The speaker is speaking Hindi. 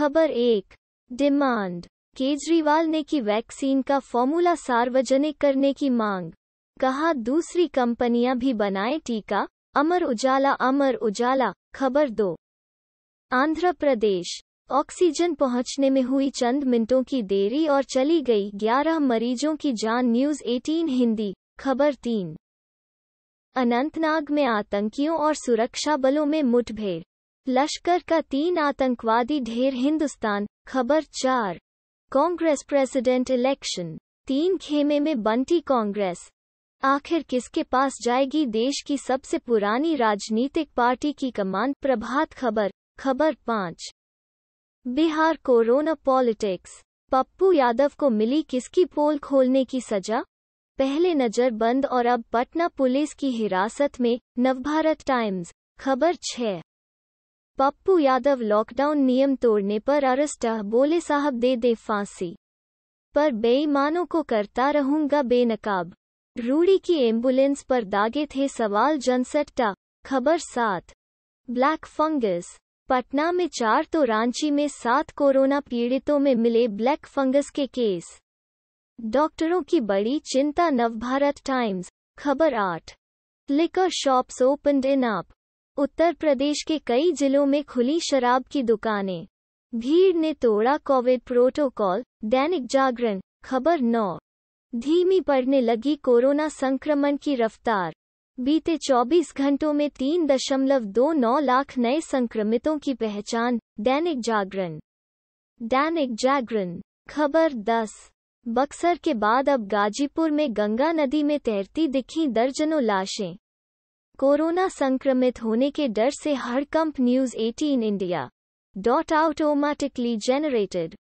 खबर एक डिमांड केजरीवाल ने की वैक्सीन का फॉर्मूला सार्वजनिक करने की मांग कहा दूसरी कंपनियां भी बनाए टीका अमर उजाला अमर उजाला खबर दो आंध्र प्रदेश ऑक्सीजन पहुंचने में हुई चंद मिनटों की देरी और चली गई 11 मरीजों की जान न्यूज 18 हिंदी खबर तीन अनंतनाग में आतंकियों और सुरक्षा बलों में मुठभेड़ लश्कर का तीन आतंकवादी ढेर हिंदुस्तान खबर चार कांग्रेस प्रेसिडेंट इलेक्शन तीन खेमे में बंटी कांग्रेस आखिर किसके पास जाएगी देश की सबसे पुरानी राजनीतिक पार्टी की कमान प्रभात खबर खबर पाँच बिहार कोरोना पॉलिटिक्स पप्पू यादव को मिली किसकी पोल खोलने की सजा पहले नज़र बंद और अब पटना पुलिस की हिरासत में नवभारत टाइम्स खबर छः पप्पू यादव लॉकडाउन नियम तोड़ने पर अरेस्ट बोले साहब दे दे फांसी पर बेईमानों को करता रहूंगा बेनकाब रूड़ी की एम्बुलेंस पर दागे थे सवाल जनसट्टा खबर सात ब्लैक फंगस पटना में चार तो रांची में सात कोरोना पीड़ितों में मिले ब्लैक फंगस के केस डॉक्टरों की बड़ी चिंता नवभारत टाइम्स खबर आठ लिकर शॉप्स ओपन इन आप उत्तर प्रदेश के कई जिलों में खुली शराब की दुकानें भीड़ ने तोड़ा कोविड प्रोटोकॉल दैनिक जागरण खबर नौ धीमी पड़ने लगी कोरोना संक्रमण की रफ्तार बीते 24 घंटों में तीन दशमलव दो नौ लाख नए संक्रमितों की पहचान दैनिक जागरण दैनिक जागरण खबर 10 बक्सर के बाद अब गाजीपुर में गंगा नदी में तैरती दिखी दर्जनों लाशें कोरोना संक्रमित होने के डर से हड़कंप news 18 India dot automatically generated